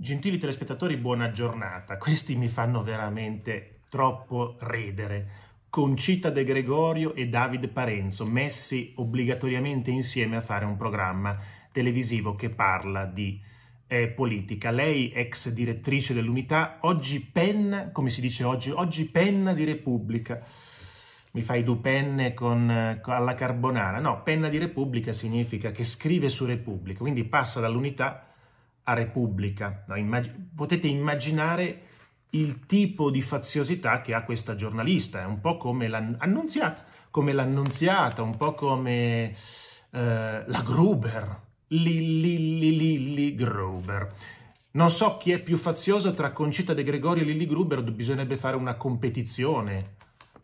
Gentili telespettatori, buona giornata. Questi mi fanno veramente troppo ridere. Concita De Gregorio e David Parenzo, messi obbligatoriamente insieme a fare un programma televisivo che parla di eh, politica. Lei, ex direttrice dell'Unità, oggi penna, come si dice oggi, oggi penna di Repubblica. Mi fai due penne con, con, alla carbonara. No, penna di Repubblica significa che scrive su Repubblica, quindi passa dall'Unità a Repubblica. No, immag- potete immaginare il tipo di faziosità che ha questa giornalista, è un po' come l'annunziata, come l'annunziata un po' come eh, la Gruber, Lilli Lilli li, Gruber. Non so chi è più fazioso tra Concita De Gregorio e Lilli Gruber, bisognerebbe fare una competizione,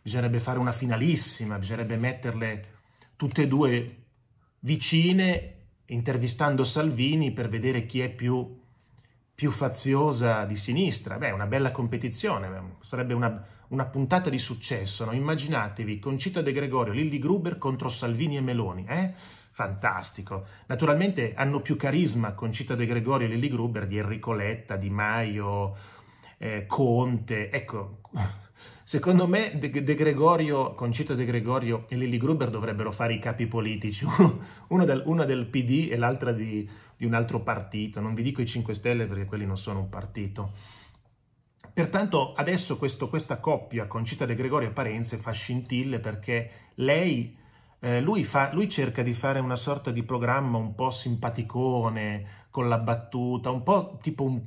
bisognerebbe fare una finalissima, bisognerebbe metterle tutte e due vicine intervistando Salvini per vedere chi è più, più faziosa di sinistra. Beh, una bella competizione, sarebbe una, una puntata di successo. No? Immaginatevi Concita De Gregorio, Lilli Gruber contro Salvini e Meloni. Eh? Fantastico. Naturalmente hanno più carisma Concita De Gregorio e Lilli Gruber di Enrico Letta, Di Maio, eh, Conte. Ecco, Secondo me De Gregorio, Concito De Gregorio e Lilli Gruber dovrebbero fare i capi politici, uno del, una del PD e l'altra di, di un altro partito. Non vi dico i 5 Stelle perché quelli non sono un partito. Pertanto adesso questo, questa coppia Concita De Gregorio e Parenze fa scintille perché lei, eh, lui, fa, lui, cerca di fare una sorta di programma un po' simpaticone, con la battuta, un po' tipo un,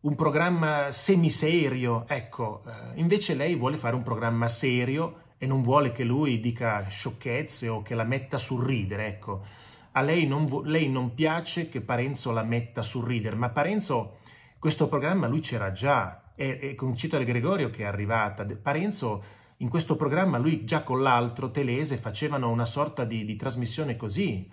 un programma semiserio, ecco, eh, invece lei vuole fare un programma serio e non vuole che lui dica sciocchezze o che la metta sul ridere, ecco. A lei non, lei non piace che Parenzo la metta sul ridere, ma Parenzo, questo programma lui c'era già, è, è con Cito Gregorio che è arrivata. Parenzo, in questo programma, lui già con l'altro, Telese, facevano una sorta di, di trasmissione così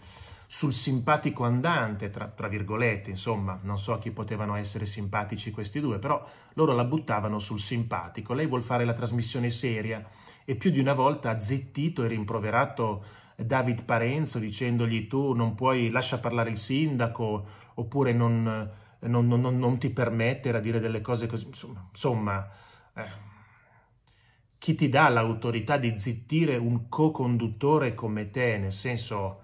sul simpatico andante, tra, tra, virgolette, insomma, non so a chi potevano essere simpatici questi due, però loro la buttavano sul simpatico. Lei vuol fare la trasmissione seria e più di una volta ha zittito e rimproverato David Parenzo dicendogli tu non puoi, lascia parlare il sindaco oppure non, non, non, non ti permettere a dire delle cose così. Insomma, insomma eh chi ti dà l'autorità di zittire un co-conduttore come te, nel senso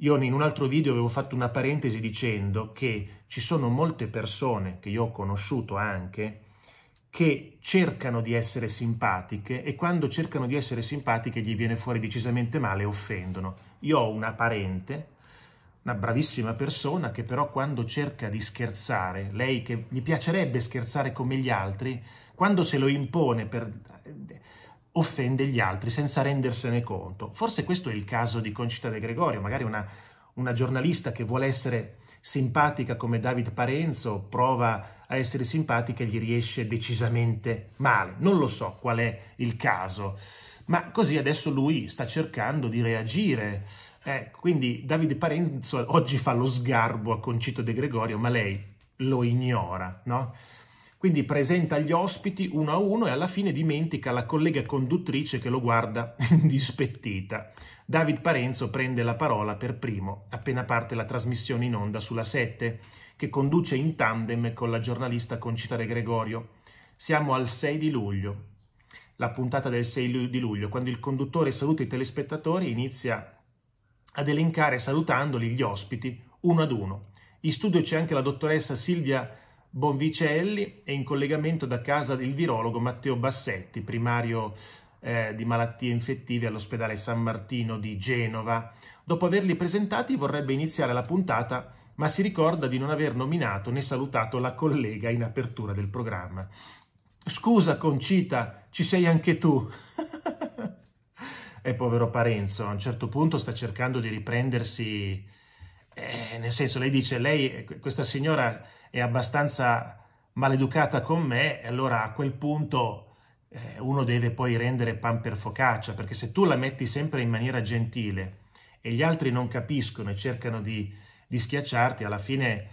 io in un altro video avevo fatto una parentesi dicendo che ci sono molte persone che io ho conosciuto anche che cercano di essere simpatiche e quando cercano di essere simpatiche gli viene fuori decisamente male e offendono. Io ho una parente, una bravissima persona che però quando cerca di scherzare, lei che gli piacerebbe scherzare come gli altri, quando se lo impone per offende gli altri senza rendersene conto. Forse questo è il caso di Concita De Gregorio, magari una, una giornalista che vuole essere simpatica come David Parenzo, prova a essere simpatica e gli riesce decisamente male. Non lo so qual è il caso, ma così adesso lui sta cercando di reagire. Eh, quindi David Parenzo oggi fa lo sgarbo a Concito De Gregorio, ma lei lo ignora, no? Quindi presenta gli ospiti uno a uno e alla fine dimentica la collega conduttrice che lo guarda indispettita. David Parenzo prende la parola per primo, appena parte la trasmissione in onda sulla 7, che conduce in tandem con la giornalista Concita De Gregorio. Siamo al 6 di luglio, la puntata del 6 di luglio, quando il conduttore saluta i telespettatori e inizia ad elencare salutandoli gli ospiti uno ad uno. In studio c'è anche la dottoressa Silvia Bonvicelli e in collegamento da casa del virologo Matteo Bassetti, primario eh, di malattie infettive all'ospedale San Martino di Genova. Dopo averli presentati vorrebbe iniziare la puntata, ma si ricorda di non aver nominato né salutato la collega in apertura del programma. Scusa Concita, ci sei anche tu. e povero Parenzo, a un certo punto sta cercando di riprendersi eh, nel senso, lei dice, lei, eh, questa signora è abbastanza maleducata con me, e allora a quel punto eh, uno deve poi rendere pan per focaccia, perché se tu la metti sempre in maniera gentile e gli altri non capiscono e cercano di, di schiacciarti, alla fine,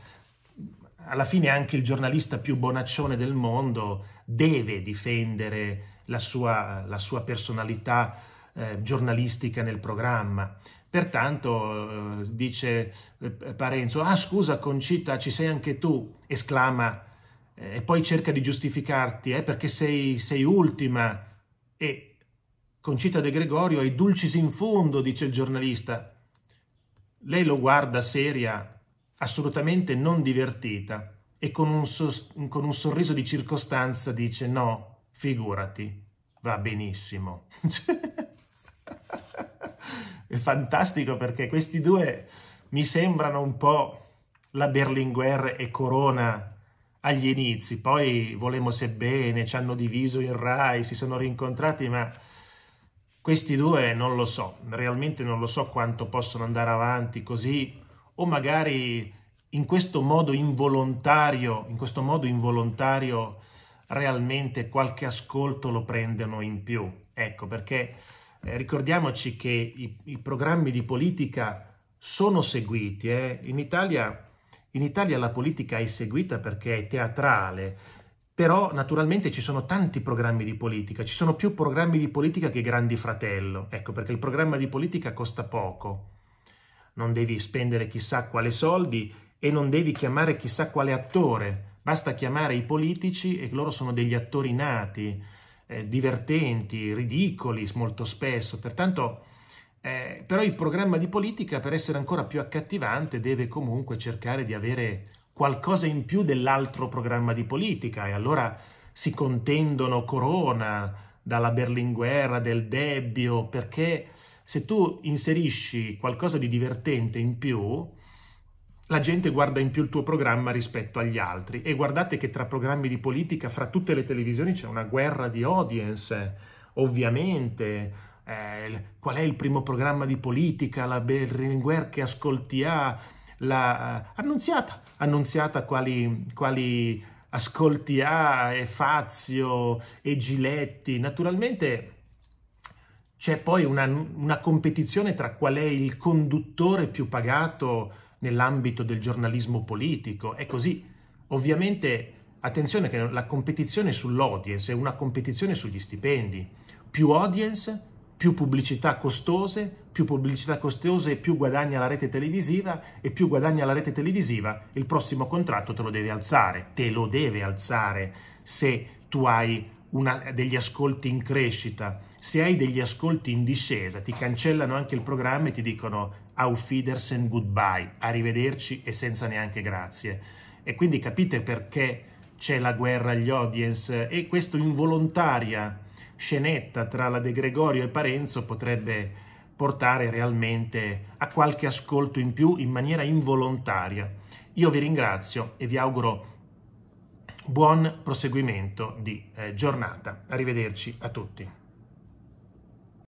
alla fine anche il giornalista più bonaccione del mondo deve difendere la sua, la sua personalità eh, giornalistica nel programma. Pertanto, eh, dice eh, Parenzo, ah scusa Concita, ci sei anche tu, esclama, eh, e poi cerca di giustificarti, eh, perché sei, sei ultima. E Concita De Gregorio è dulcis in fondo, dice il giornalista. Lei lo guarda seria, assolutamente non divertita, e con un, con un sorriso di circostanza dice no, figurati, va benissimo. È fantastico perché questi due mi sembrano un po' la Berlinguer e Corona agli inizi, poi volemmo sebbene, ci hanno diviso in Rai, si sono rincontrati, ma questi due non lo so, realmente non lo so quanto possono andare avanti così o magari in questo modo involontario, in questo modo involontario realmente qualche ascolto lo prendono in più. Ecco, perché eh, ricordiamoci che i, i, programmi di politica sono seguiti. Eh. In, Italia, in Italia la politica è seguita perché è teatrale, però naturalmente ci sono tanti programmi di politica, ci sono più programmi di politica che Grandi Fratello, ecco perché il programma di politica costa poco, non devi spendere chissà quale soldi e non devi chiamare chissà quale attore, basta chiamare i politici e loro sono degli attori nati, eh, divertenti, ridicoli molto spesso, pertanto eh, però il programma di politica per essere ancora più accattivante deve comunque cercare di avere qualcosa in più dell'altro programma di politica e allora si contendono corona dalla Berlinguerra, del Debbio, perché se tu inserisci qualcosa di divertente in più, la gente guarda in più il tuo programma rispetto agli altri. E guardate che tra programmi di politica, fra tutte le televisioni, c'è una guerra di audience, ovviamente. Eh, qual è il primo programma di politica, la Berlinguer che ascolti ha, la eh, Annunziata, Annunziata quali, quali ascolti ha, e Fazio, e Giletti. Naturalmente c'è poi una, una competizione tra qual è il conduttore più pagato nell'ambito del giornalismo politico è così. Ovviamente attenzione che la competizione sull'audience è una competizione sugli stipendi. Più audience, più pubblicità costose, più pubblicità costose più guadagna la rete televisiva e più guadagna la rete televisiva il prossimo contratto te lo deve alzare, te lo deve alzare se tu hai una, degli ascolti in crescita. Se hai degli ascolti in discesa ti cancellano anche il programma e ti dicono Auf Wiedersehen, goodbye, arrivederci e senza neanche grazie. E quindi capite perché c'è la guerra agli audience e questa involontaria scenetta tra la De Gregorio e Parenzo potrebbe portare realmente a qualche ascolto in più in maniera involontaria. Io vi ringrazio e vi auguro buon proseguimento di eh, giornata. Arrivederci a tutti.